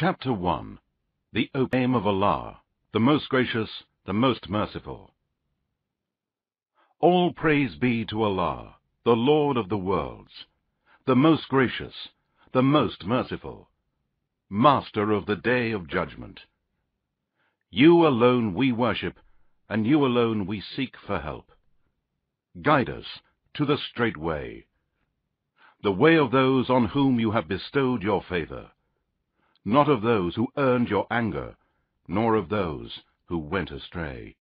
Chapter 1 The Name of Allah, the Most Gracious, the Most Merciful All praise be to Allah, the Lord of the worlds, the Most Gracious, the Most Merciful, Master of the Day of Judgment. You alone we worship, and you alone we seek for help. Guide us to the straight way, the way of those on whom you have bestowed your favor not of those who earned your anger, nor of those who went astray.